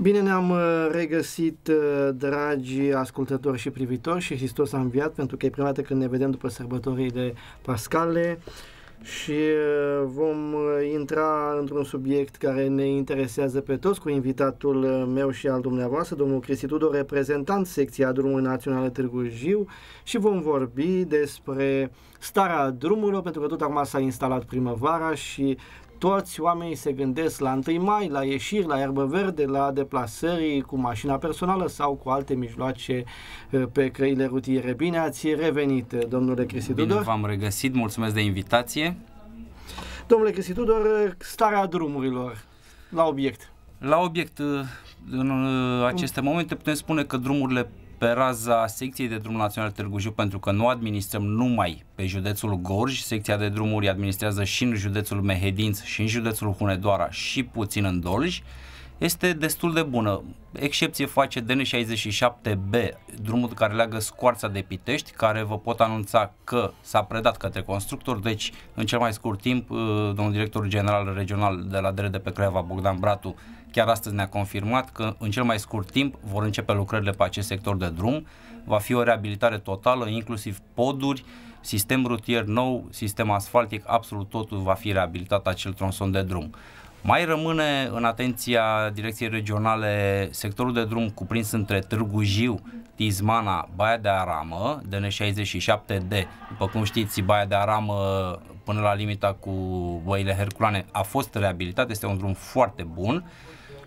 Bine ne-am uh, regăsit, uh, dragi ascultători și privitori, și Hristos a înviat, pentru că e prima dată când ne vedem după de pascale și uh, vom intra într-un subiect care ne interesează pe toți cu invitatul meu și al dumneavoastră, domnul Cristi Tudor, reprezentant secția Drumul Național Târgu Jiu și vom vorbi despre starea drumurilor, pentru că tot acum s-a instalat primăvara și toți oamenii se gândesc la 1 mai, la ieșiri, la iarbă verde, la deplasări cu mașina personală sau cu alte mijloace uh, pe căile rutiere. Bine ați revenit, uh, domnule Cristi Bine Tudor. Bine v-am regăsit, mulțumesc de invitație. Domnule Cristi Tudor, uh, starea drumurilor la obiect. La obiect, în aceste momente putem spune că drumurile pe raza secției de drum național Târgu Jiu, pentru că nu administrăm numai pe județul Gorj, secția de drumuri administrează și în județul Mehedinț și în județul Hunedoara și puțin în Dolj, este destul de bună. Excepție face DN67B, drumul care leagă Scoarța de Pitești, care vă pot anunța că s-a predat către constructor, deci în cel mai scurt timp, uh, domnul director general regional de la DRD pe Craiova, Bogdan Bratu, Chiar astăzi ne-a confirmat că în cel mai scurt timp vor începe lucrările pe acest sector de drum. Va fi o reabilitare totală, inclusiv poduri, sistem rutier nou, sistem asfaltic, absolut totul va fi reabilitat acel tronson de drum. Mai rămâne în atenția direcției regionale sectorul de drum cuprins între Târgu Jiu, Tizmana, Baia de Aramă, DN67D. După cum știți, Baia de Aramă până la limita cu băile Herculane a fost reabilitat, este un drum foarte bun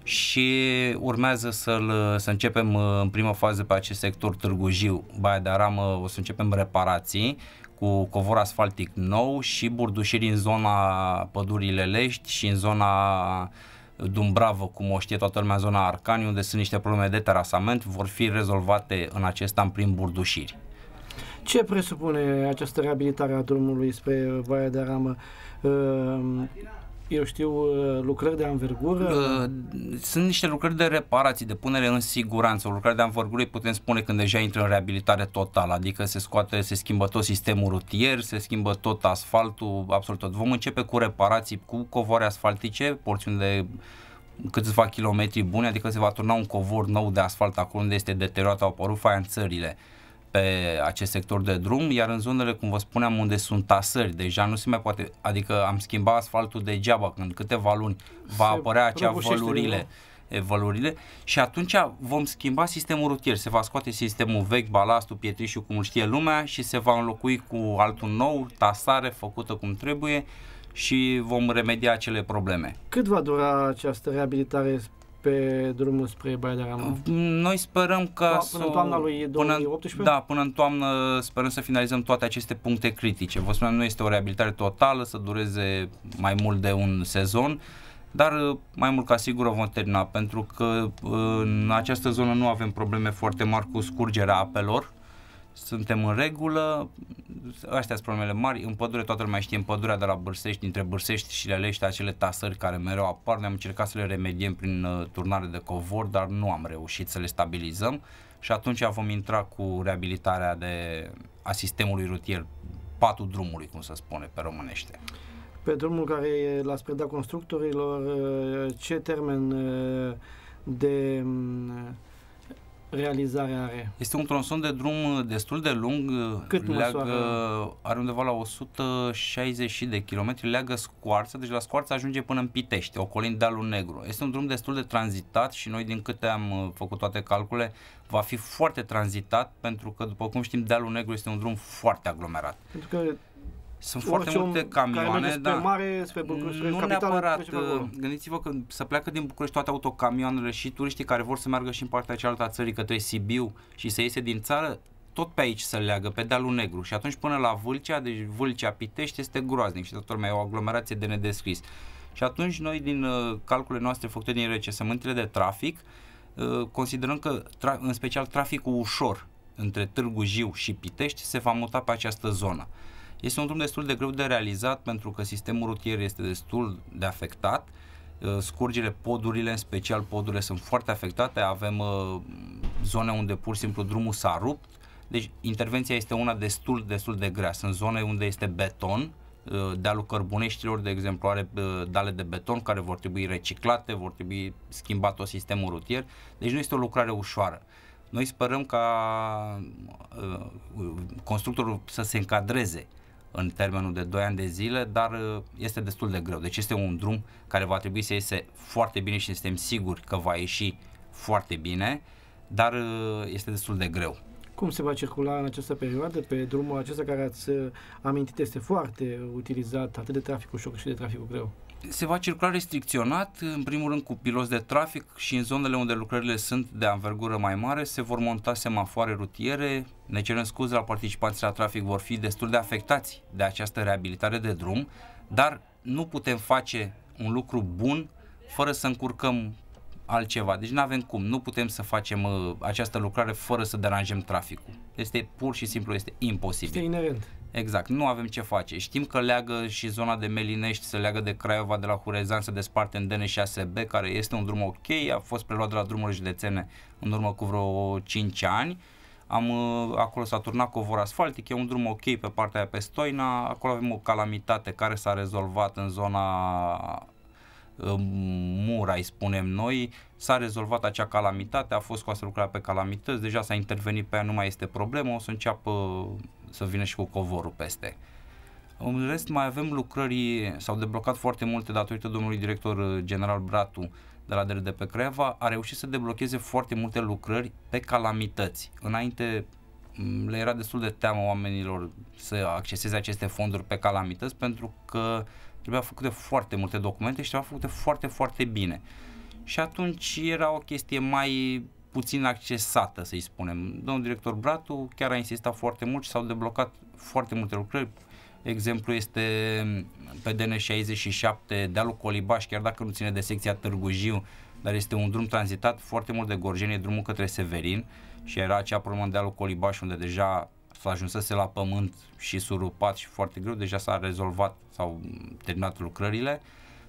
și urmează să-l, să începem uh, în prima fază pe acest sector Târgu Jiu, Baia de Aramă, uh, o să începem reparații cu covor asfaltic nou și burdușiri în zona pădurii Lelești și în zona Dumbravă, cum o știe toată lumea, zona Arcani, unde sunt niște probleme de terasament, vor fi rezolvate în acest an prin burdușiri. Ce presupune această reabilitare a drumului spre Baia de Aramă? Uh, eu știu, uh, lucrări de anvergură? Uh, sunt niște lucrări de reparații, de punere în siguranță. Lucrări de anvergură putem spune când deja intră în reabilitare totală, adică se scoate, se schimbă tot sistemul rutier, se schimbă tot asfaltul, absolut tot. Vom începe cu reparații, cu covoare asfaltice, porțiuni de câțiva kilometri buni, adică se va turna un covor nou de asfalt acolo unde este deteriorat, au apărut faianțările pe acest sector de drum, iar în zonele, cum vă spuneam, unde sunt tasări, deja nu se mai poate, adică am schimbat asfaltul degeaba, când câteva luni va apărea acea vălurile, vălurile și atunci vom schimba sistemul rutier, se va scoate sistemul vechi, balastul, pietrișul, cum știe lumea și se va înlocui cu altul nou, tasare făcută cum trebuie și vom remedia acele probleme. Cât va dura această reabilitare pe drumul spre Baia de Ramon? Noi sperăm că... Până, până în toamna lui 2018? Până, da, până în toamnă sperăm să finalizăm toate aceste puncte critice. Vă spunem, nu este o reabilitare totală, să dureze mai mult de un sezon, dar uh, mai mult ca sigur o vom termina, pentru că uh, în această zonă nu avem probleme foarte mari cu scurgerea apelor, suntem în regulă, astea sunt problemele mari, în pădure toată lumea știe, în pădurea de la Bârsești, dintre Bârsești și Lelești, acele tasări care mereu apar, ne-am încercat să le remediem prin uh, turnare de covor, dar nu am reușit să le stabilizăm și atunci vom intra cu reabilitarea de a sistemului rutier, patul drumului, cum se spune pe românește. Pe drumul care l-ați predat constructorilor, uh, ce termen uh, de mm, realizare are? Este un tronson de drum destul de lung. Cât leagă, Are undeva la 160 de kilometri, leagă scoarță, deci la scoarță ajunge până în Pitești, ocolind dealul negru. Este un drum destul de tranzitat și noi, din câte am uh, făcut toate calcule, va fi foarte tranzitat, pentru că, după cum știm, dealul negru este un drum foarte aglomerat. Pentru că sunt foarte multe camioane, da. mare, spre București, spre nu capitală, neapărat. Uh, gândiți-vă că să pleacă din București toate autocamioanele și turiștii care vor să meargă și în partea cealaltă a țării, către Sibiu și să iese din țară, tot pe aici să leagă, pe dealul negru și atunci până la Vâlcea, deci Vâlcea Pitești este groaznic și toată lumea e o aglomerație de nedescris. Și atunci noi din uh, calculele noastre făcute din recesământele de trafic, uh, considerăm că tra- în special traficul ușor între Târgu Jiu și Pitești se va muta pe această zonă. Este un drum destul de greu de realizat pentru că sistemul rutier este destul de afectat. Uh, scurgile, podurile, în special podurile, sunt foarte afectate. Avem uh, zone unde pur și simplu drumul s-a rupt. Deci intervenția este una destul, destul de grea. Sunt zone unde este beton, uh, dealul Cărbuneștilor, de exemplu, are dale de beton care vor trebui reciclate, vor trebui schimbat tot sistemul rutier. Deci nu este o lucrare ușoară. Noi sperăm ca constructorul să se încadreze în termenul de 2 ani de zile, dar uh, este destul de greu. Deci este un drum care va trebui să iese foarte bine și suntem siguri că va ieși foarte bine, dar uh, este destul de greu. Cum se va circula în această perioadă pe drumul acesta care ați uh, amintit este foarte utilizat atât de traficul șoc și de traficul greu? se va circula restricționat, în primul rând cu piloți de trafic și în zonele unde lucrările sunt de anvergură mai mare, se vor monta semafoare rutiere, ne cerem scuze la participanții la trafic, vor fi destul de afectați de această reabilitare de drum, dar nu putem face un lucru bun fără să încurcăm altceva. Deci nu avem cum, nu putem să facem uh, această lucrare fără să deranjăm traficul. Este pur și simplu este imposibil. Este inerent. Exact, nu avem ce face. Știm că leagă și zona de Melinești, se leagă de Craiova, de la Hurezan, se desparte în DN6B, care este un drum ok, a fost preluat de la drumurile județene în urmă cu vreo 5 ani. Am, uh, acolo s-a turnat covor asfaltic, e un drum ok pe partea aia pe Stoina, acolo avem o calamitate care s-a rezolvat în zona Murai, spunem noi, s-a rezolvat acea calamitate, a fost scoasă lucrarea pe calamități, deja s-a intervenit pe ea, nu mai este problemă, o să înceapă să vină și cu covorul peste. În rest mai avem lucrări, s-au deblocat foarte multe datorită domnului director uh, general Bratu de la pe Creva, a reușit să deblocheze foarte multe lucrări pe calamități. Înainte mm, le era destul de teamă oamenilor să acceseze aceste fonduri pe calamități pentru că trebuia făcute foarte multe documente și trebuia făcute foarte, foarte bine. Și atunci era o chestie mai puțin accesată, să-i spunem. Domnul director Bratu chiar a insistat foarte mult și s-au deblocat foarte multe lucrări. Exemplu este mm, pe DN67 dealul Colibaș, chiar dacă nu ține de secția Târgu Jiu, dar este un drum tranzitat foarte mult de Gorjenie, drumul către Severin și era acea problemă în dealul Colibaș unde deja ajunsese la pământ și surupat și foarte greu, deja s-a rezolvat sau terminat lucrările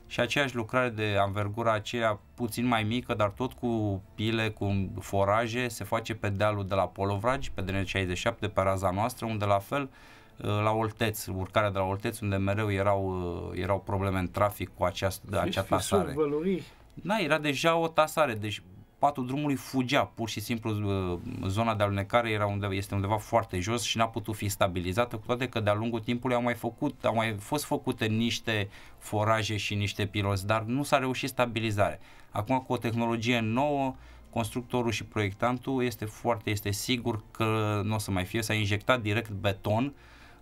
și aceeași lucrare de anvergura aceea puțin mai mică, dar tot cu pile, cu foraje, se face pe dealul de la Polovragi, pe DN67, pe raza noastră, unde la fel la Olteț, urcarea de la Olteț, unde mereu erau, erau probleme în trafic cu această, acea tasare. Da, era deja o tasare, deci patul drumului fugea pur și simplu uh, zona de alunecare era unde este undeva foarte jos și n-a putut fi stabilizată, cu toate că de-a lungul timpului au mai, făcut, au mai fost făcute niște foraje și niște piloți, dar nu s-a reușit stabilizare. Acum cu o tehnologie nouă, constructorul și proiectantul este foarte, este sigur că nu o să mai fie, s-a injectat direct beton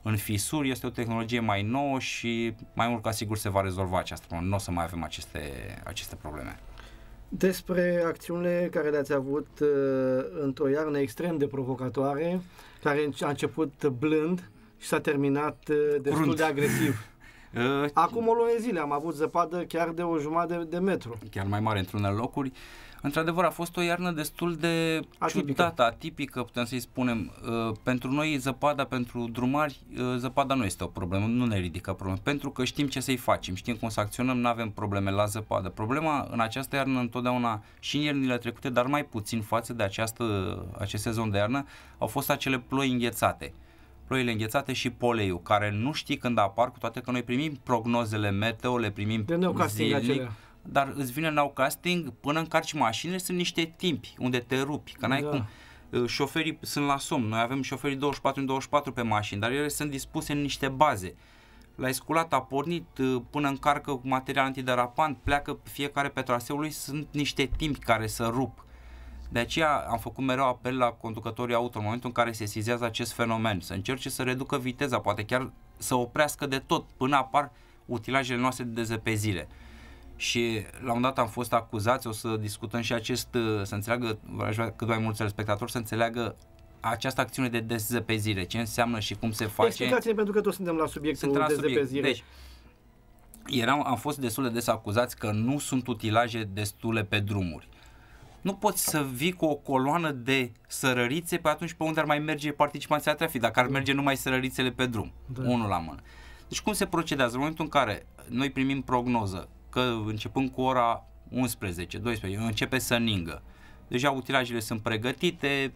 în fisuri, este o tehnologie mai nouă și mai mult ca sigur se va rezolva această problemă, nu o să mai avem aceste, aceste probleme despre acțiunile care le-ați avut uh, într-o iarnă extrem de provocatoare, care a început blând și s-a terminat uh, destul Crunt. de agresiv. Uh, Acum o lună zile am avut zăpadă chiar de o jumătate de, de metru. Chiar mai mare într-unele locuri. Uh, Într-adevăr, a fost o iarnă destul de atipică. ciudată, atipică, putem să-i spunem. Uh, pentru noi, zăpada, pentru drumari, uh, zăpada nu este o problemă, nu ne ridică probleme, pentru că știm ce să-i facem, știm cum să acționăm, nu avem probleme la zăpadă. Problema în această iarnă, întotdeauna, și în iernile trecute, dar mai puțin față de această, acest sezon de iarnă, au fost acele ploi înghețate ploile înghețate și poleiul, care nu știi când apar, cu toate că noi primim prognozele meteo, le primim de zilnic, dar îți vine la casting până încarci mașinile, sunt niște timpi unde te rupi, că n-ai da. cum uh, șoferii sunt la somn, noi avem șoferii 24 în 24 pe mașini, dar ele sunt dispuse în niște baze. L-ai sculat, a pornit, uh, până încarcă cu material antiderapant, pleacă fiecare pe traseul lui, sunt niște timpi care să rup. De aceea am făcut mereu apel la conducătorii auto în momentul în care se sizează acest fenomen, să încerce să reducă viteza, poate chiar să oprească de tot până apar utilajele noastre de zile și la un dat am fost acuzați, o să discutăm și acest, uh, să înțeleagă, aș vrea cât mai mulți spectatori să înțeleagă această acțiune de dezăpezire, ce înseamnă și cum se face. Explicați-ne pentru că toți suntem la subiectul Sunt la dezăpezire. Subiect. Deci, eram, am fost destul de des acuzați că nu sunt utilaje destule pe drumuri. Nu poți să vii cu o coloană de sărărițe pe atunci pe unde ar mai merge participanții trafic, dacă ar da. merge numai sărărițele pe drum, da. unul la mână. Deci cum se procedează? În momentul în care noi primim prognoză că începând cu ora 11, 12, începe să ningă. Deja utilajele sunt pregătite,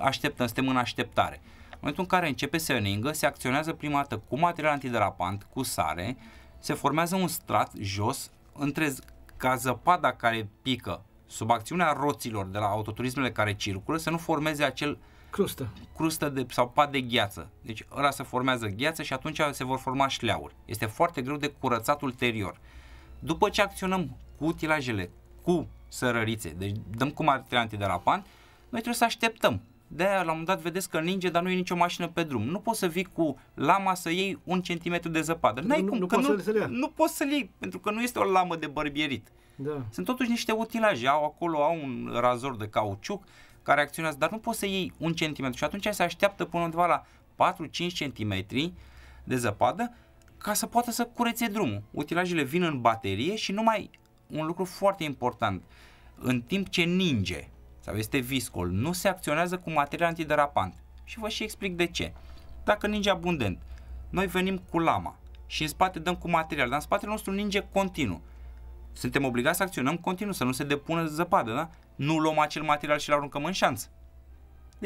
așteptăm, suntem în așteptare. În momentul în care începe să ningă, se acționează prima dată cu material antiderapant, cu sare, se formează un strat jos între ca zăpada care pică sub acțiunea roților de la autoturismele care circulă să nu formeze acel crustă, crustă de, sau pad de gheață. Deci ăla se formează gheață și atunci se vor forma șleauri. Este foarte greu de curățat ulterior. După ce acționăm cu utilajele, cu sărărițe, deci dăm cu materiante de la noi trebuie să așteptăm. De aia, la un moment dat, vedeți că ninge, dar nu e nicio mașină pe drum. Nu poți să vii cu lama să iei un centimetru de zăpadă. nu, cum, nu, că poți nu, să le nu poți să-l iei, pentru că nu este o lamă de bărbierit. Da. Sunt totuși niște utilaje, au acolo, au un razor de cauciuc care acționează, dar nu poți să iei un centimetru și atunci se așteaptă până undeva la 4-5 centimetri de zăpadă ca să poată să curețe drumul. Utilajele vin în baterie și numai un lucru foarte important, în timp ce ninge sau este viscol, nu se acționează cu material antiderapant. Și vă și explic de ce. Dacă ninge abundent, noi venim cu lama și în spate dăm cu material, dar în spatele nostru ninge continuu. Suntem obligați să acționăm continuu, să nu se depună zăpadă, da? Nu luăm acel material și îl aruncăm în șanț.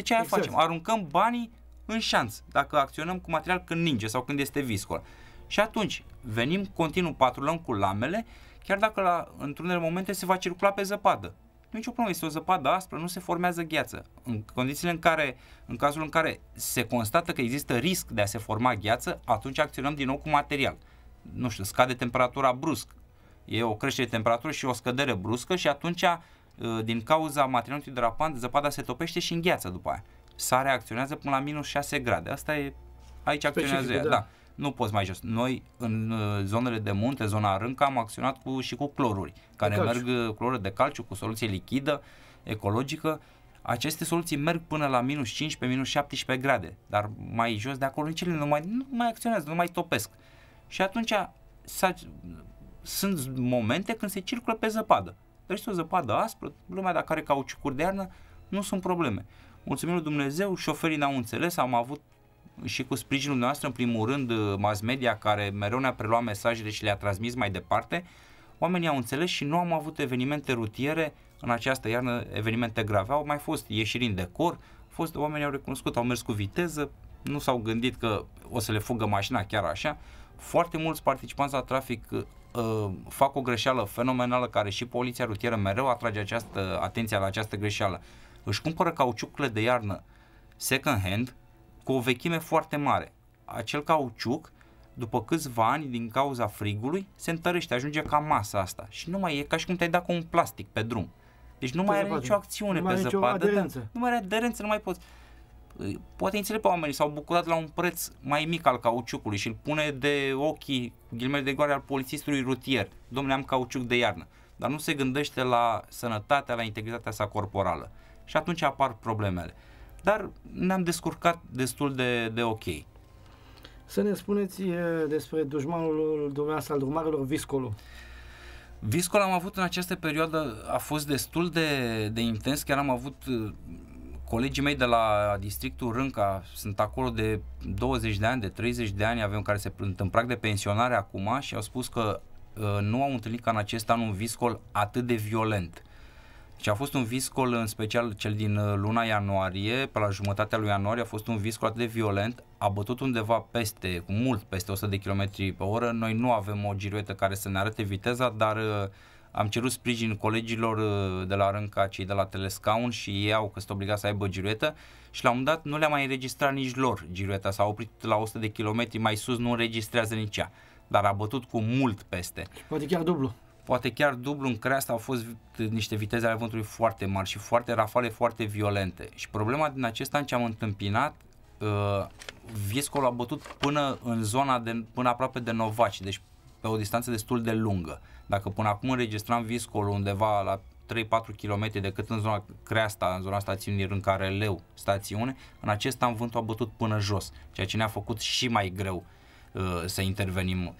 ce aia exact. facem, aruncăm banii în șanț, dacă acționăm cu material când ninge sau când este viscol. Și atunci venim, continuu, patrulăm cu lamele, chiar dacă la, într-unele momente se va circula pe zăpadă. Nu nicio problemă, este o zăpadă aspră, nu se formează gheață. În condițiile în care, în cazul în care se constată că există risc de a se forma gheață, atunci acționăm din nou cu material. Nu știu, scade temperatura brusc. E o creștere de temperatură și o scădere bruscă și atunci, uh, din cauza materialului drapant, zăpada se topește și îngheață după aia. Sarea acționează până la minus 6 grade. Asta e, aici acționează ea, da. da nu poți mai jos. Noi, în uh, zonele de munte, zona Rânca, am acționat cu, și cu cloruri, care calciu. merg uh, cloruri de calciu cu soluție lichidă, ecologică. Aceste soluții merg până la minus 15, minus 17 grade, dar mai jos de acolo nici nu mai, nu mai acționează, nu mai topesc. Și atunci sunt momente când se circulă pe zăpadă. Deci o zăpadă aspră, lumea dacă are cauciucuri de iarnă, nu sunt probleme. Mulțumim lui Dumnezeu, șoferii n-au înțeles, am avut și cu sprijinul noastră, în primul rând, uh, mass media care mereu ne-a preluat mesajele și le-a transmis mai departe, oamenii au înțeles și nu am avut evenimente rutiere în această iarnă, evenimente grave. Au mai fost ieșiri în decor, fost, oamenii au recunoscut, au mers cu viteză, nu s-au gândit că o să le fugă mașina chiar așa. Foarte mulți participanți la trafic uh, fac o greșeală fenomenală care și poliția rutieră mereu atrage această, atenția la această greșeală. Își cumpără cauciucurile de iarnă second hand, cu o vechime foarte mare. Acel cauciuc, după câțiva ani, din cauza frigului, se întărește, ajunge ca masa asta și nu mai e ca și cum te-ai dat cu un plastic pe drum. Deci nu pe mai are nicio acțiune nu pe zăpadă, da, nu mai are aderență, nu mai poți. Poate înțeleg pe oamenii, s-au bucurat la un preț mai mic al cauciucului și îl pune de ochii, ghilmele de goare, al polițistului rutier. Domnule, am cauciuc de iarnă. Dar nu se gândește la sănătatea, la integritatea sa corporală. Și atunci apar problemele dar ne-am descurcat destul de, de ok. Să ne spuneți despre dușmanul dumneavoastră al drumarilor, Viscolo. Viscol am avut în această perioadă, a fost destul de, de intens, chiar am avut uh, colegii mei de la districtul Rânca, sunt acolo de 20 de ani, de 30 de ani, avem care se întâmplă de pensionare acum și au spus că uh, nu au întâlnit ca în acest an un viscol atât de violent. Deci a fost un viscol, în special cel din uh, luna ianuarie, pe la jumătatea lui ianuarie, a fost un viscol atât de violent, a bătut undeva peste, cu mult peste 100 de km pe oră. Noi nu avem o giruetă care să ne arate viteza, dar uh, am cerut sprijin colegilor uh, de la Rânca, cei de la Telescaun și ei au că sunt obligați să aibă giruetă și la un dat nu le-a mai înregistrat nici lor girueta, s-a oprit la 100 de km mai sus, nu înregistrează nici ea, dar a bătut cu mult peste. poate chiar dublu poate chiar dublu în creasta au fost niște viteze ale vântului foarte mari și foarte rafale foarte violente. Și problema din acest an ce am întâmpinat, uh, Viescol a bătut până în zona de, până aproape de Novaci, deci pe o distanță destul de lungă. Dacă până acum înregistram Viscolul undeva la 3-4 km decât în zona Creasta, în zona stațiunii Râncareleu, stațiune, în acest an vântul a bătut până jos, ceea ce ne-a făcut și mai greu uh, să intervenim.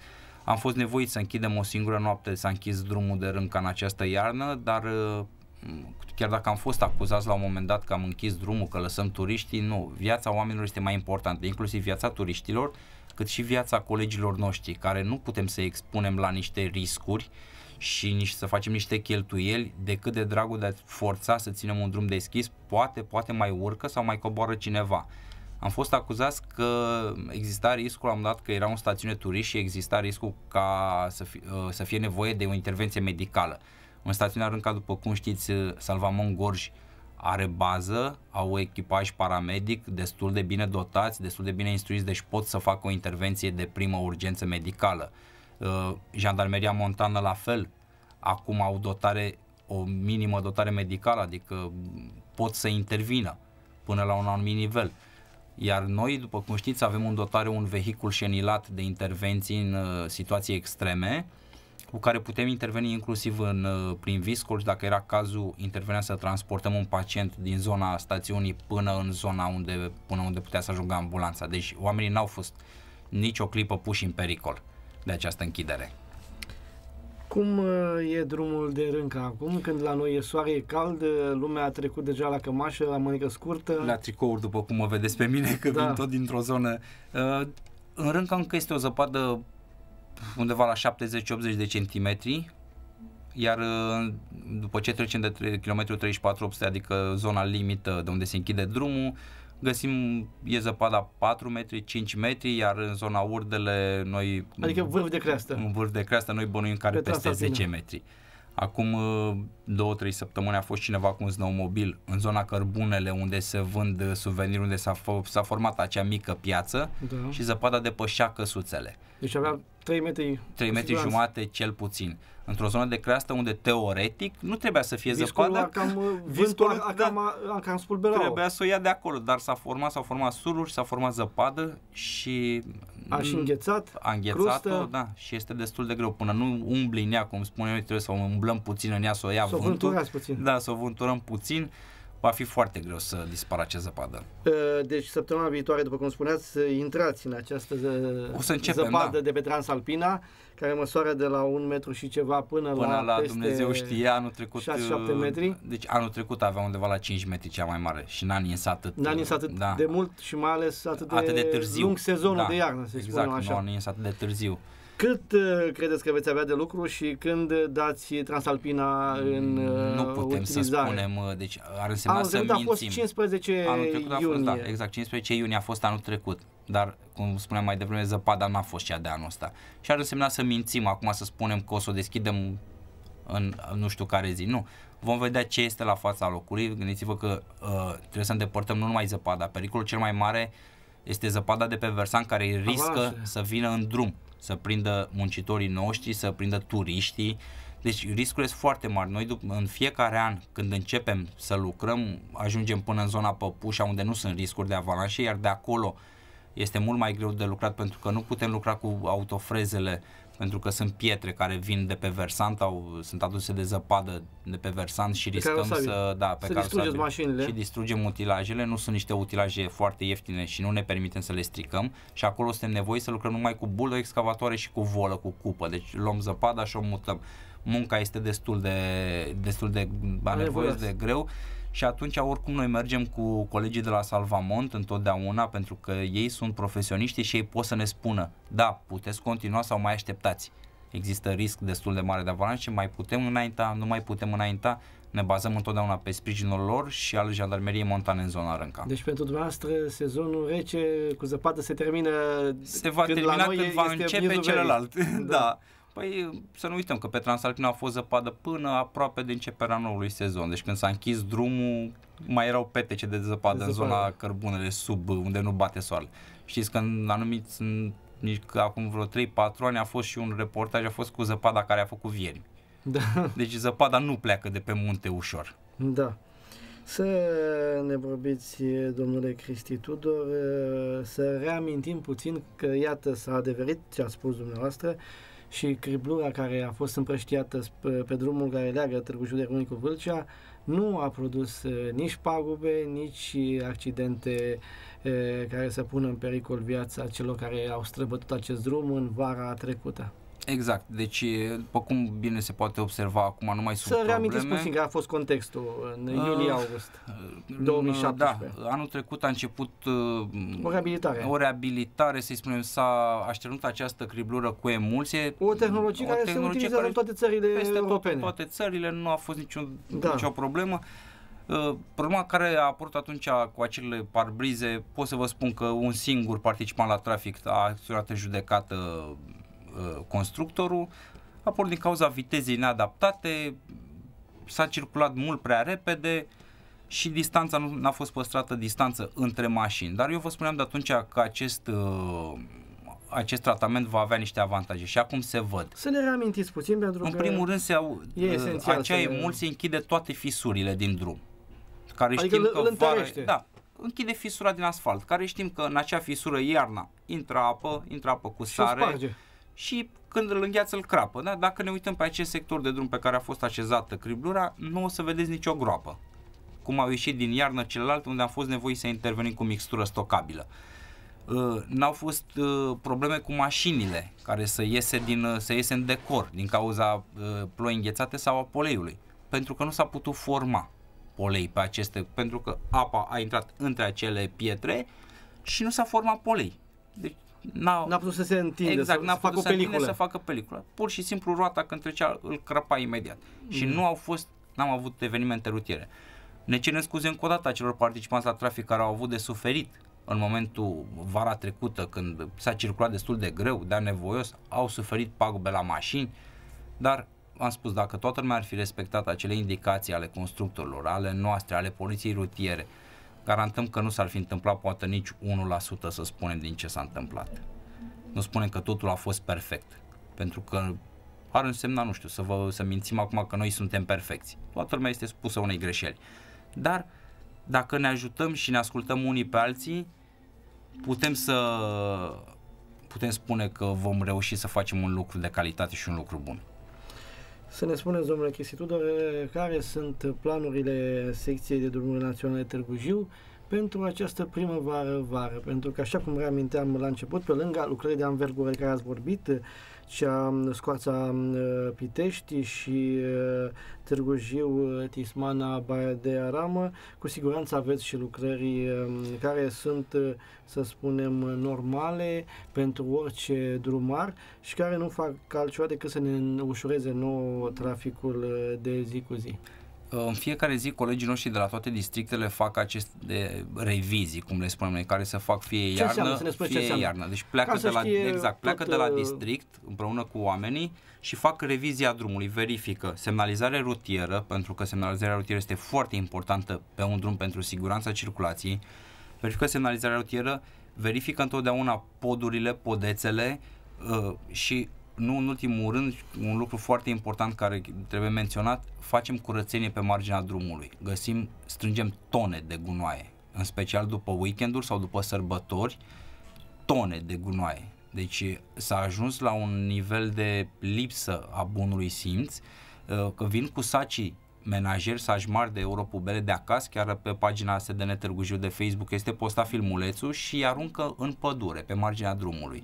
Am fost nevoit să închidem o singură noapte, s-a închis drumul de rânca în această iarnă, dar uh, chiar dacă am fost acuzați la un moment dat că am închis drumul, că lăsăm turiștii, nu, viața oamenilor este mai importantă, inclusiv viața turiștilor, cât și viața colegilor noștri, care nu putem să expunem la niște riscuri și nici să facem niște cheltuieli decât de dragul de a forța să ținem un drum deschis, poate, poate mai urcă sau mai coboară cineva am fost acuzați că exista riscul, am dat că erau în stațiune turist și exista riscul ca să, fi, uh, să fie nevoie de o intervenție medicală. În stațiunea Rânca, după cum știți, uh, Salvamon Gorj are bază, au echipaj paramedic destul de bine dotați, destul de bine instruiți, deci pot să facă o intervenție de primă urgență medicală. Uh, jandarmeria Montană la fel, acum au dotare, o minimă dotare medicală, adică pot să intervină până la un anumit nivel. Iar noi, după cum știți, avem în dotare un vehicul șenilat de intervenții în uh, situații extreme, cu care putem interveni inclusiv în, uh, prin viscol și dacă era cazul, intervenea să transportăm un pacient din zona stațiunii până în zona unde, până unde putea să ajungă ambulanța. Deci oamenii n-au fost nicio clipă puși în pericol de această închidere. Cum uh, e drumul de rânca acum, când la noi e soare, e cald, uh, lumea a trecut deja la cămașă, la mânică scurtă? La tricouri, după cum mă vedeți pe mine, că da. vin tot dintr-o zonă. Uh, în rânca încă este o zăpadă undeva la 70-80 de centimetri, iar după ce trecem de km 34-800, adică zona limită de unde se închide drumul, găsim, e zăpada 4 metri, 5 metri, iar în zona urdele noi... Adică vârf de creastă. În vârf de creastă noi bănuim care Pe peste 10 metri. Acum uh, două, trei săptămâni a fost cineva cu un snowmobil în zona Cărbunele unde se vând uh, suveniri, unde s-a, f- s-a format acea mică piață da. și zăpada depășea căsuțele. Deci avea 3 metri 3 metri siguranță. jumate cel puțin. Într-o zonă de creastă unde teoretic nu trebuia să fie viscolul zăpadă. A cam, uh, vântul a, a, cam, da. a, cam Trebuia să o ia de acolo, dar s-a format, s-au format sururi, s-a format zăpadă și a, și mm. înghețat, a înghețat crustă. da, și este destul de greu. Până nu umbli în ea, cum noi, trebuie să o umblăm puțin în ea, să o ia să vântul. O puțin. Da, să o vânturăm puțin. Uh, va fi foarte greu să dispară acea zăpadă. Ă, deci săptămâna viitoare, după cum spuneați, intrați în această o să începem, zăpadă da. de pe Transalpina, care măsoară de la un metru și ceva până, până la, la Dumnezeu știe, anul trecut 6-7 ă, metri. Deci anul trecut avea undeva la 5 metri cea mai mare și n-a nins atât. N-a nins atât da. de mult și mai ales atât, atât de, de târziu. lung sezonul da. de iarnă, să exact, spunem așa. Exact, n-a nins atât de târziu. Cât uh, credeți că veți avea de lucru și când dați Transalpina în mm, Nu uh, putem utilizare? să spunem, uh, deci ar însemna anul să mințim. a fost 15 anul trecut iunie. A fost, da, exact, 15 iunie a fost anul trecut, dar cum spuneam mai devreme, zăpada n-a fost cea de anul ăsta. Și ar însemna să mințim acum să spunem că o să o deschidem în nu știu care zi. Nu. Vom vedea ce este la fața locului. Gândiți-vă că uh, trebuie să îndepărtăm nu numai zăpada. Pericolul cel mai mare este zăpada de pe versan care îi riscă așa. să vină în drum, să prindă muncitorii noștri, să prindă turiștii. Deci riscul este foarte mare. Noi după, în fiecare an când începem să lucrăm, ajungem până în zona Păpușa unde nu sunt riscuri de avalanșe, iar de acolo este mult mai greu de lucrat pentru că nu putem lucra cu autofrezele pentru că sunt pietre care vin de pe versant sau sunt aduse de zăpadă de pe versant și pe riscăm să, da, pe să distrugem mașinile și distrugem utilajele, nu sunt niște utilaje foarte ieftine și nu ne permitem să le stricăm și acolo suntem nevoi să lucrăm numai cu bulă, excavatoare și cu volă, cu cupă, deci luăm zăpada și o mutăm. Munca este destul de, destul de nevoie de greu și atunci oricum noi mergem cu colegii de la Salvamont întotdeauna pentru că ei sunt profesioniști și ei pot să ne spună da, puteți continua sau mai așteptați. Există risc destul de mare de avalanșe, mai putem înainta, nu mai putem înainta, ne bazăm întotdeauna pe sprijinul lor și al jandarmeriei montane în zona Rânca. Deci pentru dumneavoastră sezonul rece cu zăpadă se termină Se va termina la noi, când va începe celălalt. Da. da. Păi să nu uităm că pe Transalpina a fost zăpadă până aproape de începerea noului sezon. Deci când s-a închis drumul, mai erau petece de zăpadă, de zăpadă. în zona cărbunele sub, unde nu bate soarele. Știți că în anumiți, nici acum vreo 3-4 ani a fost și un reportaj, a fost cu zăpada care a făcut vieri. Da. Deci zăpada nu pleacă de pe munte ușor. Da. Să ne vorbiți, domnule Cristi Tudor, să reamintim puțin că, iată, s-a adeverit ce a spus dumneavoastră, și criblura care a fost împrăștiată pe drumul care leagă Târgu de cu Vâlcea nu a produs nici pagube, nici accidente care să pună în pericol viața celor care au străbătut acest drum în vara trecută. Exact, deci după cum bine se poate observa acum nu mai sunt Să reamintiți puțin că a fost contextul în uh, iulie-august 2017. Uh, da, anul trecut a început uh, o reabilitare, o reabilitare să-i spunem, s-a așternut această criblură cu emulsie. O tehnologie o care tehnologie se utilizează în toate țările peste europene. toate țările, nu a fost niciun, da. nicio problemă. Uh, problema care a apărut atunci cu acele parbrize, pot să vă spun că un singur participant la trafic a acționat în judecată Uh, constructorul, apoi din cauza vitezei neadaptate, s-a circulat mult prea repede și distanța nu a fost păstrată distanță între mașini. Dar eu vă spuneam de atunci că acest uh, acest tratament va avea niște avantaje și acum se văd. Să ne reamintiți puțin pentru În că primul rând se au, e uh, esențial acea emulsie ne... închide toate fisurile din drum. Care adică știm că vară, da, închide fisura din asfalt, care știm că în acea fisură iarna intră apă, intră apă cu sare. Și sparge și când îl îngheață îl crapă. Da? Dacă ne uităm pe acest sector de drum pe care a fost așezată criblura, nu o să vedeți nicio groapă. Cum au ieșit din iarnă celălalt unde am fost nevoie să intervenim cu mixtură stocabilă. Uh, n-au fost uh, probleme cu mașinile care să iese, din, uh, să iese în decor din cauza ploii înghețate sau a poleiului, pentru că nu s-a putut forma polei pe aceste, pentru că apa a intrat între acele pietre și nu s-a format polei. Deci n au n-a putut să se întindă, exact, să, n-a să, facă să facă pelicula. Pur și simplu roata când trecea îl crăpa imediat. Mm. Și nu au fost, n-am avut evenimente rutiere. Ne cerem scuze încă o dată acelor participanți la trafic care au avut de suferit în momentul vara trecută când s-a circulat destul de greu, dar nevoios, au suferit pagube la mașini, dar am spus, dacă toată lumea ar fi respectat acele indicații ale constructorilor, ale noastre, ale poliției rutiere, garantăm că nu s-ar fi întâmplat poate nici 1% să spunem din ce s-a întâmplat. Nu spunem că totul a fost perfect, pentru că ar însemna, nu știu, să, vă, să mințim acum că noi suntem perfecți. Toată lumea este spusă unei greșeli. Dar dacă ne ajutăm și ne ascultăm unii pe alții, putem să putem spune că vom reuși să facem un lucru de calitate și un lucru bun. Să ne spuneți, domnule Chisitudor, care sunt planurile secției de drumuri naționale Târgu Jiu pentru această primăvară-vară? Pentru că, așa cum reaminteam la început, pe lângă lucrările de anvergură care ați vorbit, cea Scoața Pitești și Târgu Jiu, Tismana, Baia de Aramă. Cu siguranță aveți și lucrări care sunt, să spunem, normale pentru orice drumar și care nu fac altceva decât să ne ușureze nou traficul de zi cu zi. În fiecare zi colegii noștri de la toate districtele fac aceste revizii, cum le spunem noi, care se fac fie ce iarnă, înseamnă, fie ce iarnă. Deci pleacă de la exact, pleacă tot, de la uh, district împreună cu oamenii și fac revizia drumului, verifică semnalizarea rutieră, pentru că semnalizarea rutieră este foarte importantă pe un drum pentru siguranța circulației. Verifică semnalizarea rutieră, verifică întotdeauna podurile, podețele, uh, și nu în ultimul rând, un lucru foarte important care trebuie menționat, facem curățenie pe marginea drumului. Găsim, strângem tone de gunoaie, în special după weekenduri sau după sărbători, tone de gunoaie. Deci s-a ajuns la un nivel de lipsă a bunului simț, uh, că vin cu sacii menajeri, saci mari de europubele de acasă, chiar pe pagina SDN Târgu Jiu de Facebook este postat filmulețul și aruncă în pădure, pe marginea drumului.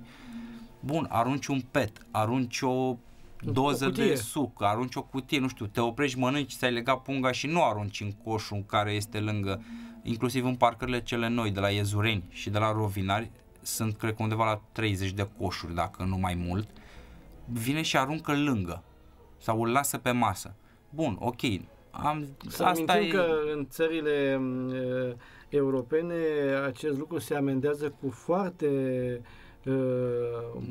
Bun, arunci un pet, arunci o doză o de suc, arunci o cutie, nu știu, te oprești, mănânci, ți-ai legat punga și nu arunci în coșul care este lângă, inclusiv în parcările cele noi de la Iezureni și de la Rovinari, sunt cred că undeva la 30 de coșuri, dacă nu mai mult, vine și aruncă lângă sau îl lasă pe masă. Bun, ok, am, Să asta e... că în țările mm, e, europene acest lucru se amendează cu foarte Uh,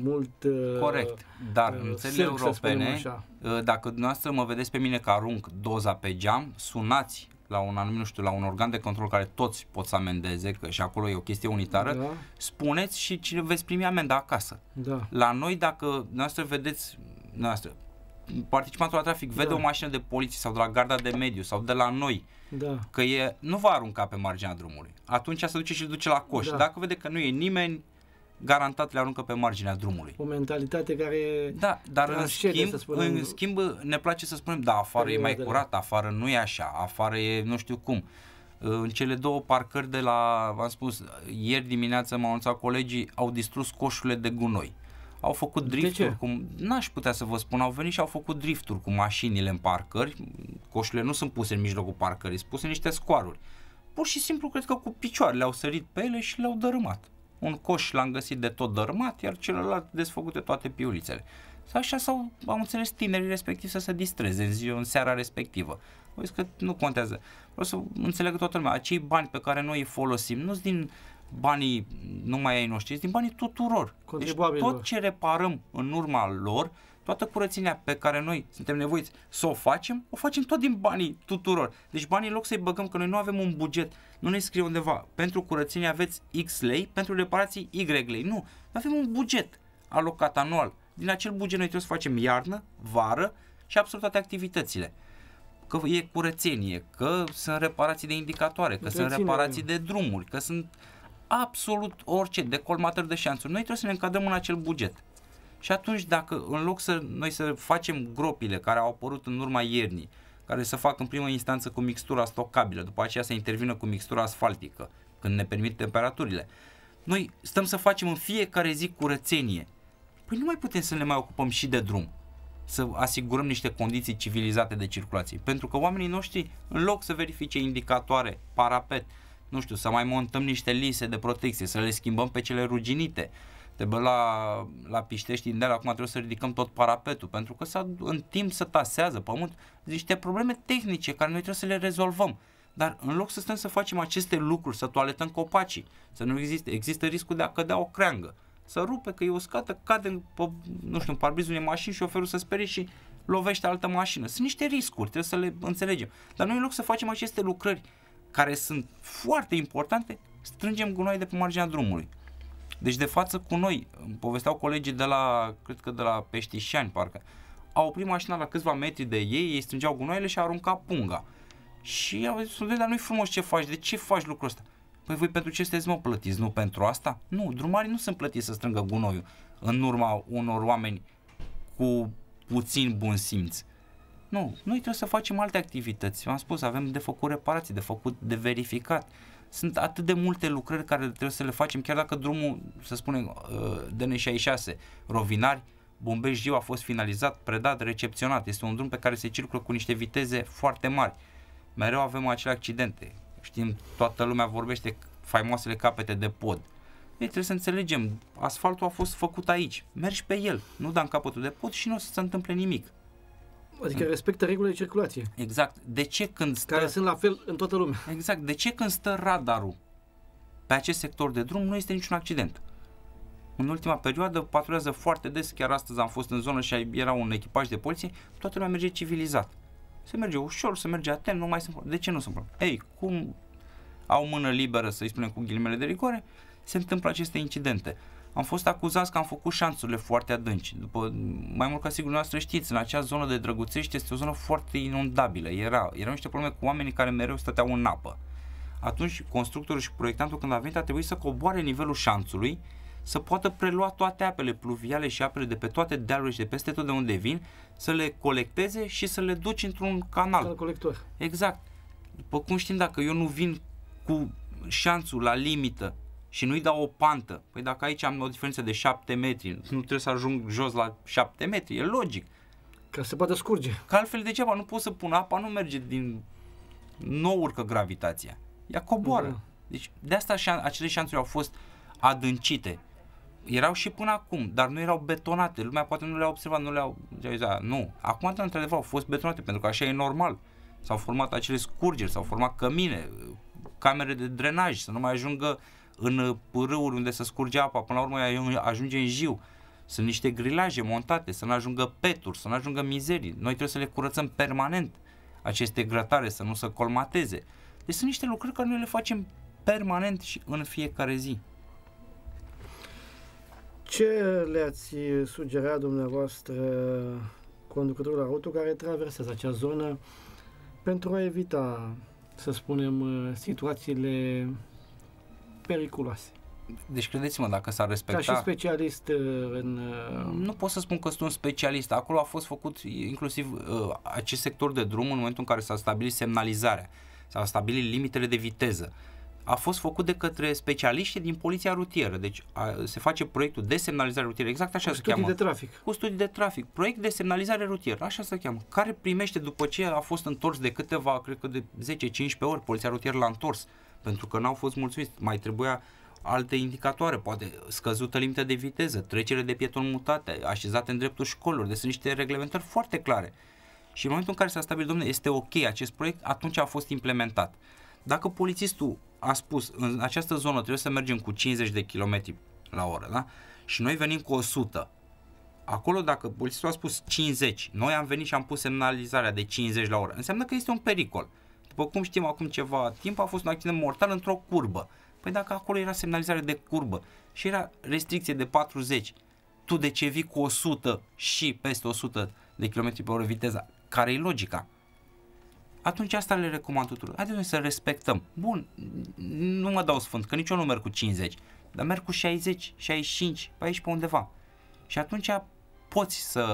mult uh, Corect, dar uh, în țările europene, uh, dacă dumneavoastră mă vedeți pe mine că arunc doza pe geam, sunați la un anumit, nu știu, la un organ de control care toți pot să amendeze, că și acolo e o chestie unitară, da. spuneți și cine veți primi amenda acasă. Da. La noi, dacă dumneavoastră vedeți, dumneavoastră, participantul la trafic vede da. o mașină de poliție sau de la garda de mediu sau de la noi, da. că e, nu va arunca pe marginea drumului. Atunci se duce și îl duce la coș. Da. Dacă vede că nu e nimeni, garantat le aruncă pe marginea drumului. O mentalitate care Da, dar în schimb, să spunem, în schimb ne place să spunem, da, afară e mai curat, afară nu e așa, afară e nu știu cum. În cele două parcări de la, v-am spus, ieri dimineață m-au anunțat colegii, au distrus coșurile de gunoi au făcut drifturi cum n-aș putea să vă spun, au venit și au făcut drifturi cu mașinile în parcări, coșurile nu sunt puse în mijlocul parcării, sunt puse niște scoaruri. Pur și simplu cred că cu picioarele au sărit pe ele și le-au dărâmat. Un coș l-am găsit de tot dărmat, iar celălalt desfăcute toate piulițele. Așa s-au, am înțeles tinerii respectiv să se distreze în ziua, în seara respectivă. Vă că nu contează. Vreau să înțeleg toată lumea. Acei bani pe care noi îi folosim nu sunt din banii numai ai noștri, sunt din banii tuturor. Deci tot ce reparăm în urma lor toată curățenia pe care noi suntem nevoiți să o facem, o facem tot din banii tuturor. Deci banii în loc să-i băgăm, că noi nu avem un buget, nu ne scrie undeva, pentru curățenie aveți X lei, pentru reparații Y lei. Nu, noi avem un buget alocat anual. Din acel buget noi trebuie să facem iarnă, vară și absolut toate activitățile că e curățenie, că sunt reparații de indicatoare, că sunt reparații de drumuri, că sunt absolut orice, de colmatări de șanțuri. Noi trebuie să ne încadrăm în acel buget. Și atunci, dacă în loc să noi să facem gropile care au apărut în urma iernii, care se fac în primă instanță cu mixtura stocabilă, după aceea să intervină cu mixtura asfaltică, când ne permit temperaturile, noi stăm să facem în fiecare zi curățenie. Păi nu mai putem să ne mai ocupăm și de drum, să asigurăm niște condiții civilizate de circulație. Pentru că oamenii noștri, în loc să verifice indicatoare, parapet, nu știu, să mai montăm niște lise de protecție, să le schimbăm pe cele ruginite, uh, te bă la, la Piștești, din acum trebuie să ridicăm tot parapetul, pentru că în timp să tasează pământ niște probleme tehnice care noi trebuie să le rezolvăm. Dar în loc să stăm să facem aceste lucruri, să toaletăm copacii, să nu existe, există riscul de a cădea o creangă, să rupe că e uscată, cade pe, nu știu, în parbrizul unei mașini, șoferul să sperie și lovește altă mașină. Sunt niște riscuri, trebuie să le înțelegem. Dar noi în loc să facem aceste lucrări care sunt foarte importante, strângem gunoi de pe marginea drumului. Deci de față cu noi, îmi povesteau colegii de la, cred că de la Peștișani, parcă, au oprit mașina la câțiva metri de ei, ei strângeau gunoaiele și arunca punga. Și au zis, dar nu-i frumos ce faci, de ce faci lucrul ăsta? Păi voi pentru ce sunteți mă plătiți, nu pentru asta? Nu, drumarii nu sunt plătiți să strângă gunoiul în urma unor oameni cu puțin bun simț. Nu, noi trebuie să facem alte activități. V-am spus, avem de făcut reparații, de făcut de verificat sunt atât de multe lucrări care trebuie să le facem, chiar dacă drumul, să spunem, uh, DN66, Rovinari, Bombești Jiu a fost finalizat, predat, recepționat. Este un drum pe care se circulă cu niște viteze foarte mari. Mereu avem acele accidente. Știm, toată lumea vorbește faimoasele capete de pod. Ei, trebuie să înțelegem, asfaltul a fost făcut aici. Mergi pe el, nu da în capătul de pod și nu o să se întâmple nimic. Adică mm. respectă regulile de circulație. Exact. De ce când stă... Care sunt la fel în toată lumea. Exact. De ce când stă radarul pe acest sector de drum nu este niciun accident? În ultima perioadă patrulează foarte des, chiar astăzi am fost în zonă și era un echipaj de poliție, toată lumea merge civilizat. Se merge ușor, se merge atent, nu mai sunt De ce nu sunt probleme? Ei, cum au mână liberă, să-i spunem cu ghilimele de rigoare, se întâmplă aceste incidente am fost acuzați că am făcut șanțurile foarte adânci. După, mai mult ca sigur noastră știți, în acea zonă de Drăguțești este o zonă foarte inundabilă. Era, erau niște probleme cu oamenii care mereu stăteau în apă. Atunci, constructorul și proiectantul, când a venit, a trebuit să coboare nivelul șanțului să poată prelua toate apele pluviale și apele de pe toate dealurile și de peste tot de unde vin, să le colecteze și să le duci într-un canal. Al colector. Exact. După cum știm, dacă eu nu vin cu șanțul la limită și nu-i dau o pantă. Păi dacă aici am o diferență de 7 metri, nu trebuie să ajung jos la 7 metri, e logic. Ca să poată scurge. Ca altfel degeaba nu pot să pun apa, nu merge din... Nu urcă gravitația. Ea coboară. Da. Deci de asta acele șanțuri au fost adâncite. Erau și până acum, dar nu erau betonate. Lumea poate nu le-a observat, nu le au Nu. Acum, într-adevăr, au fost betonate, pentru că așa e normal. S-au format acele scurgeri, s-au format cămine, camere de drenaj, să nu mai ajungă în pârâuri unde se scurge apa, până la urmă ajunge în jiu. Sunt niște grilaje montate, să nu ajungă peturi, să nu ajungă mizerii. Noi trebuie să le curățăm permanent aceste grătare, să nu se colmateze. Deci sunt niște lucruri care noi le facem permanent și în fiecare zi. Ce le-ați sugera dumneavoastră conducătorul auto care traversează acea zonă pentru a evita, să spunem, situațiile periculoase. Deci credeți-mă, dacă s-ar respecta... Ca și specialist uh, în... Uh, nu pot să spun că sunt un specialist. Acolo a fost făcut inclusiv uh, acest sector de drum în momentul în care s-a stabilit semnalizarea, s-a stabilit limitele de viteză. A fost făcut de către specialiști din poliția rutieră. Deci a, se face proiectul de semnalizare rutieră, exact așa cu se studii cheamă. de trafic. Cu studii de trafic. Proiect de semnalizare rutieră, așa se cheamă. Care primește după ce a fost întors de câteva, cred că de 10-15 ori, poliția rutieră l-a întors pentru că n-au fost mulțumiți. Mai trebuia alte indicatoare, poate scăzută limită de viteză, trecere de pieton mutate, așezate în dreptul școlilor, deci sunt niște reglementări foarte clare. Și în momentul în care s-a stabilit, domnule, este ok acest proiect, atunci a fost implementat. Dacă polițistul a spus, în această zonă trebuie să mergem cu 50 de km la oră, da? Și noi venim cu 100. Acolo, dacă polițistul a spus 50, noi am venit și am pus semnalizarea de 50 la oră, înseamnă că este un pericol. După cum știm acum ceva timp, a fost un accident mortal într-o curbă. Păi dacă acolo era semnalizare de curbă și era restricție de 40, tu de ce vii cu 100 și peste 100 de km pe oră viteza? Care e logica? Atunci asta le recomand tuturor. Haideți să respectăm. Bun, nu mă dau sfânt, că nici eu nu merg cu 50, dar merg cu 60, 65, pe aici pe undeva. Și atunci poți să,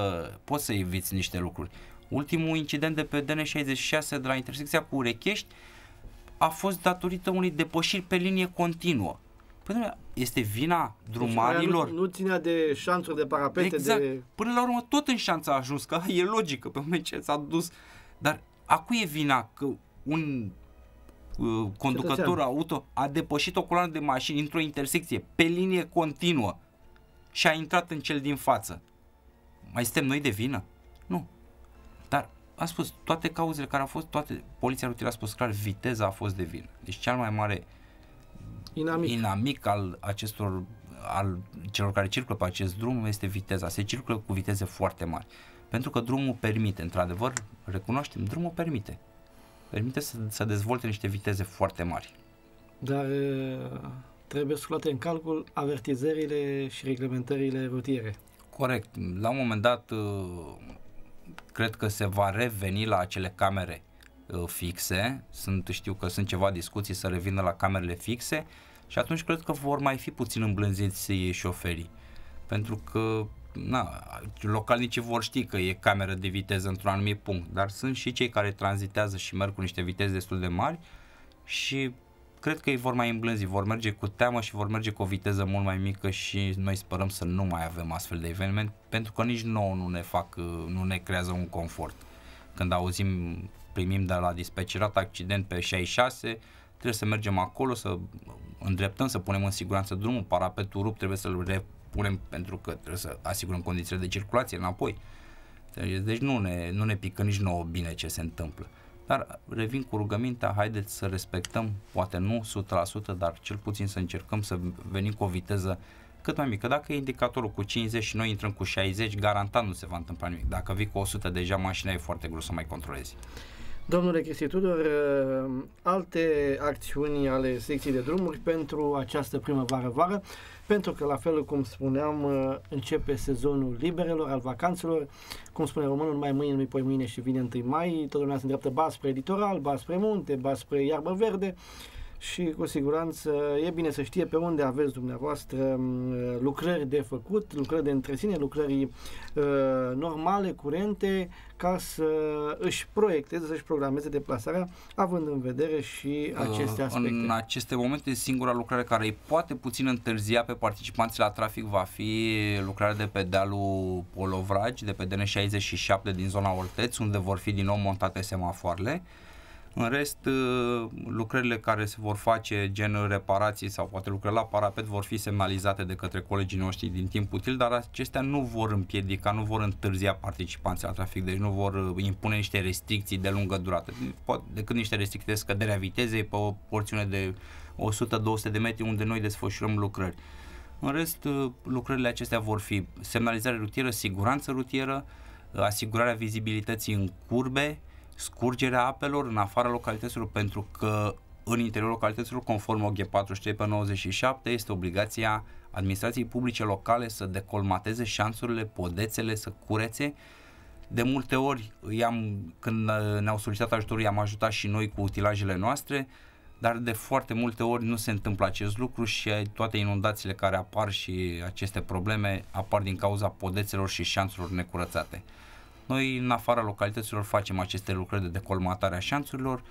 poți să eviți niște lucruri. Ultimul incident de pe DN66 de la intersecția cu Urechești a fost datorită unei depășiri pe linie continuă. Până păi, este vina deci, drumarilor. Deci, nu, nu ținea de șanțuri de parapete. Exact. De... Până la urmă tot în șanța a ajuns, că e logică pe moment ce s-a dus. Dar acu e vina că un uh, conducător auto a depășit o coloană de mașini într-o intersecție pe linie continuă și a intrat în cel din față. Mai suntem noi de vină? am spus toate cauzele care au fost, toate, poliția rutieră a spus clar, viteza a fost de vină. Deci cel mai mare inamic, inamic al acestor al celor care circulă pe acest drum este viteza. Se circulă cu viteze foarte mari. Pentru că drumul permite, într-adevăr, recunoaștem, drumul permite. Permite să, să dezvolte niște viteze foarte mari. Dar trebuie să luate în calcul avertizările și reglementările rutiere. Corect. La un moment dat, cred că se va reveni la acele camere uh, fixe, sunt, știu că sunt ceva discuții să revină la camerele fixe și atunci cred că vor mai fi puțin îmblânziți șoferii, pentru că na, localnicii vor ști că e cameră de viteză într-un anumit punct, dar sunt și cei care tranzitează și merg cu niște viteze destul de mari și cred că îi vor mai îmblânzi, vor merge cu teamă și vor merge cu o viteză mult mai mică și noi sperăm să nu mai avem astfel de eveniment pentru că nici nouă nu ne fac, uh, nu ne creează un confort. Când auzim, primim de la dispecerat accident pe 66, trebuie să mergem acolo, să îndreptăm, să punem în siguranță drumul, parapetul rupt trebuie să-l repunem pentru că trebuie să asigurăm condițiile de circulație înapoi. Deci, deci nu ne, nu ne pică nici nouă bine ce se întâmplă. Dar revin cu rugămintea, haideți să respectăm, poate nu 100%, dar cel puțin să încercăm să venim cu o viteză cât mai mică. Dacă e indicatorul cu 50 și noi intrăm cu 60, garantat nu se va întâmpla nimic. Dacă vii cu 100, deja mașina e foarte greu să mai controlezi. Domnule Cristi Tudor, uh, alte acțiuni ale secției de drumuri pentru această primăvară-vară, pentru că, la fel cum spuneam, uh, începe sezonul liberelor, al vacanțelor, cum spune românul, mai mâine, nu poi mâine și vine 1 mai, toată lumea se îndreaptă ba spre litoral, ba spre munte, ba spre iarbă verde, și cu siguranță e bine să știe pe unde aveți dumneavoastră mm, lucrări de făcut, lucrări de întresine, lucrări uh, normale, curente, ca să își proiecteze, să își programeze deplasarea, având în vedere și uh, aceste aspecte. În aceste momente, singura lucrare care îi poate puțin întârzia pe participanții la trafic va fi lucrarea de pe dealul Polovragi, de pe DN67 din zona Olteț, unde vor fi din nou montate semafoarele. În rest, uh, lucrările care se vor face, gen reparații sau poate lucrări la parapet, vor fi semnalizate de către colegii noștri din timp util, dar acestea nu vor împiedica, nu vor întârzia participanții la trafic, deci nu vor uh, impune niște restricții de lungă durată, poate decât niște restricții de scăderea vitezei pe o porțiune de 100-200 de metri unde noi desfășurăm lucrări. În rest, uh, lucrările acestea vor fi semnalizare rutieră, siguranță rutieră, asigurarea vizibilității în curbe, scurgerea apelor în afara localităților pentru că în interiorul localităților, conform OG 43 pe 97, este obligația administrației publice locale să decolmateze șansurile, podețele, să curețe. De multe ori, i-am, când ne-au solicitat ajutorul, i-am ajutat și noi cu utilajele noastre, dar de foarte multe ori nu se întâmplă acest lucru și toate inundațiile care apar și aceste probleme apar din cauza podețelor și șanțurilor necurățate. Noi, în afara localităților, facem aceste lucrări de decolmatare a șanțurilor,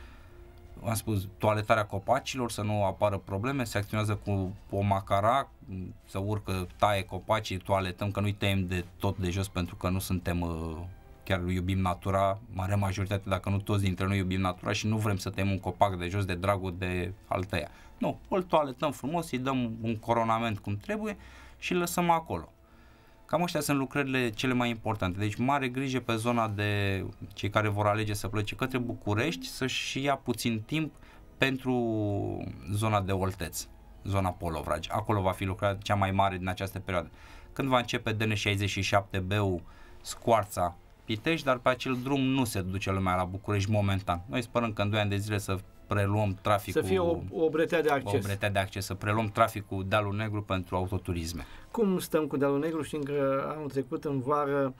am spus, toaletarea copacilor, să nu apară probleme, se acționează cu o macara, să urcă, taie copacii, toaletăm, că nu-i tăiem de tot de jos pentru că nu suntem uh, chiar iubim natura, mare majoritate, dacă nu toți dintre noi iubim natura și nu vrem să tăiem un copac de jos de dragul de al tăia. Nu, îl toaletăm frumos, îi dăm un coronament cum trebuie și îl lăsăm acolo. Cam astea sunt lucrările cele mai importante. Deci mare grijă pe zona de cei care vor alege să plece către București să-și ia puțin timp pentru zona de Olteț, zona Polovraj. Acolo va fi lucrarea cea mai mare din această perioadă. Când va începe DN67B-ul Scoarța Pitești, dar pe acel drum nu se duce lumea la București momentan. Noi sperăm că în 2 ani de zile să preluăm traficul... Să fie o, o bretea de acces. O bretea de acces, să preluăm traficul Dalul Negru pentru autoturisme. Cum stăm cu Dalul Negru? Știm că anul trecut, în vară,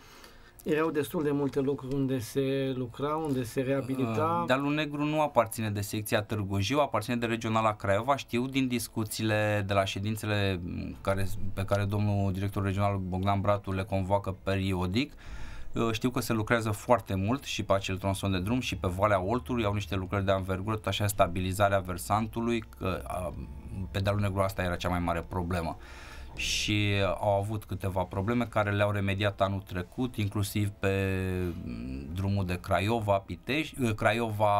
erau destul de multe lucruri unde se lucra, unde se reabilita. Uh, Dalul Negru nu aparține de secția Târgu Jiu, aparține de regionala Craiova. Știu din discuțiile de la ședințele mm, care, pe care domnul director regional Bogdan Bratu le convoacă periodic, uh, știu că se lucrează foarte mult și pe acel tronson de drum și pe Valea Oltului, au niște lucrări de anvergură, tot așa stabilizarea versantului, că pedalul negru asta era cea mai mare problemă și au avut câteva probleme care le-au remediat anul trecut, inclusiv pe mm, drumul de Craiova, Pitești, ă, Craiova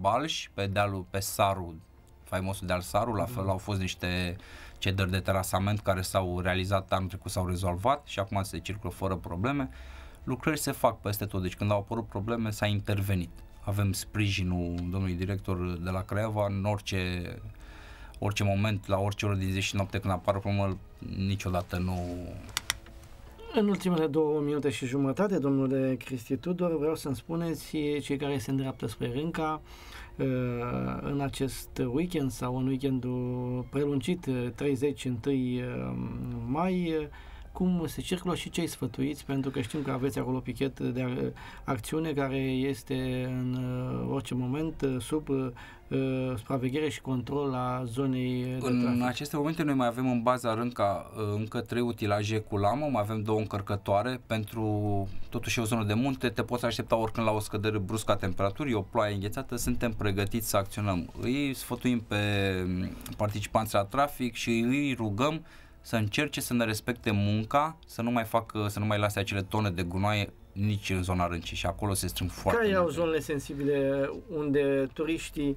Balș, pe dealul pe Saru, faimosul deal Saru, la fel mm. au fost niște cedări de terasament care s-au realizat anul trecut, s-au rezolvat și acum se circulă fără probleme lucrări se fac peste tot, deci când au apărut probleme s-a intervenit. Avem sprijinul domnului director de la Craiova în orice, orice moment, la orice oră din zi și noapte când apar problemă, niciodată nu... În ultimele două minute și jumătate, domnule Cristi Tudor, vreau să-mi spuneți cei care se îndreaptă spre Rânca, uh, în acest weekend sau în weekendul prelungit 31 uh, uh, mai cum se circulă și cei sfătuiți, pentru că știm că aveți acolo pichet de acțiune care este în uh, orice moment uh, sub uh, uh, supraveghere și control a zonei de trafic. În aceste momente noi mai avem în baza Rânca încă trei utilaje cu lamă, mai avem două încărcătoare pentru totuși o zonă de munte, te poți aștepta oricând la o scădere bruscă a temperaturii, o ploaie înghețată, suntem pregătiți să acționăm. Îi sfătuim pe mm, participanți la trafic și îi rugăm să încerce să ne respecte munca, să nu mai facă, să nu mai lase acele tone de gunoaie nici în zona râncii și acolo se strâng foarte Care multe. au zonele sensibile unde turiștii,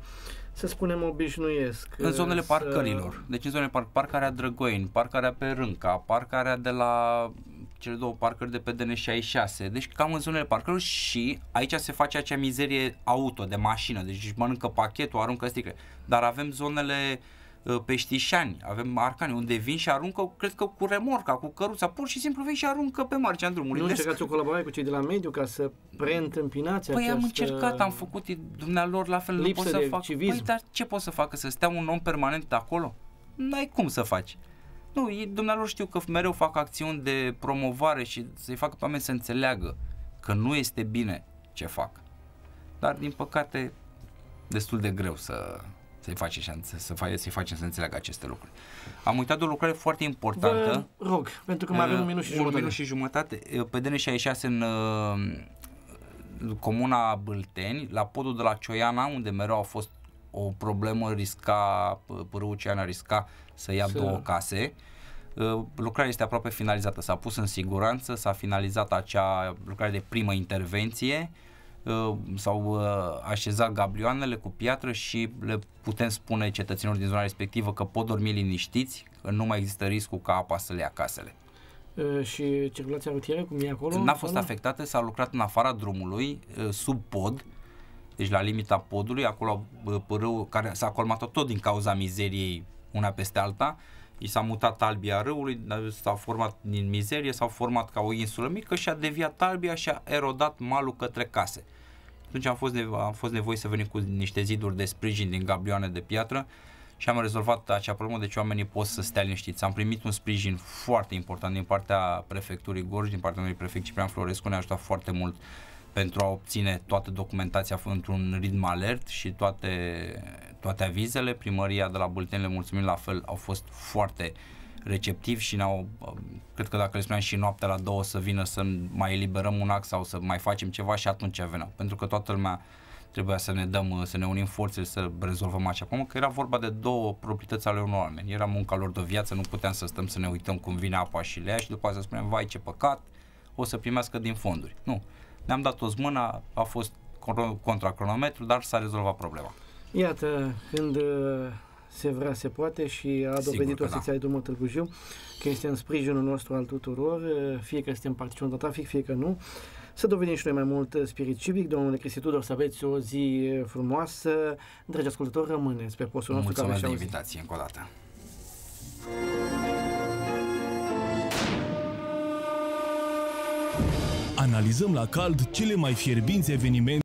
să spunem, obișnuiesc? În zonele să... parcărilor. Deci în zonele parc, parcarea Drăgoini, parcarea pe Rânca, parcarea de la cele două parcări de pe DN66. Deci cam în zonele parcărilor și aici se face acea mizerie auto de mașină. Deci își mănâncă pachetul, aruncă sticle. Dar avem zonele uh, Ă, peștișani, avem Marcani, unde vin și aruncă, cred că cu remorca, cu căruța, pur și simplu vin și aruncă pe marcea drumului. Nu deci- încercați o colaborare cu cei de la mediu ca să preîntâmpinați Păi am încercat, am făcut dumnealor la fel, nu pot să fac. Păi, civism. Păi, dar ce pot să facă, să stea un om permanent acolo? N-ai cum să faci. Nu, dumnealor știu că mereu fac acțiuni de promovare și să-i facă pe oameni să înțeleagă că nu este bine ce fac. Dar, din păcate, destul de greu să să-i, face, să, face, să-i facem să înțeleagă aceste lucruri. Am uitat o lucrare foarte importantă. Vă rog, pentru că mai avem un minut și jumătate. Un minut și jumătate. Pe DN66 în uh, comuna Bâlteni, la podul de la Cioiana, unde mereu a fost o problemă, risca, râul Cioiana risca să ia să... două case. Uh, lucrarea este aproape finalizată, s-a pus în siguranță, s-a finalizat acea lucrare de primă intervenție Uh, s-au uh, așezat gablioanele cu piatră și le putem spune cetățenilor din zona respectivă că pot dormi liniștiți, că nu mai există riscul ca apa să le ia casele. Uh, și circulația rutieră, cum e acolo? N-a fost afectată, s-a lucrat în afara drumului, sub pod, deci la limita podului, acolo râul care s-a colmat tot din cauza mizeriei una peste alta, i s-a mutat albia râului, s-a format din mizerie, s-a format ca o insulă mică și a deviat albia și a erodat malul către case. Atunci am fost, nevo- am fost nevoie să venim cu niște ziduri de sprijin din gablioane de piatră și am rezolvat acea problemă, deci oamenii pot să stea liniștiți. Am primit un sprijin foarte important din partea prefecturii Gorj, din partea unui prefect Ciprian Florescu, ne-a ajutat foarte mult pentru a obține toată documentația într-un ritm alert și toate, toate avizele. Primăria de la Bultenile, mulțumim la fel, au fost foarte uh, receptivi și ne-au, um, cred că dacă le spuneam și noaptea la două să vină să mai eliberăm un act sau să mai facem ceva și atunci veneau. Pentru că toată lumea trebuia să ne dăm, uh, să ne unim forțele să rezolvăm acea problemă, că era vorba de două proprietăți ale unor oameni. Era munca lor de viață, nu puteam să stăm să ne uităm cum vine apa și lea. și după aceea să spunem, vai ce păcat, o să primească din fonduri. Nu. Ne-am dat toți mâna, a fost contra cronometru, dar s-a rezolvat problema. Iată, când uh, se vrea, se poate și a dovedit o secție da. drumul Târgu Jiu că este în sprijinul nostru al tuturor, fie că suntem participând la trafic, fie că nu. Să dovedim și noi mai mult spirit civic. Domnule Cristi Tudor, să aveți o zi frumoasă. Dragi ascultători, rămâneți pe postul nostru. Mulțumesc de invitație încă o dată. Analizăm la cald cele mai fierbinți evenimente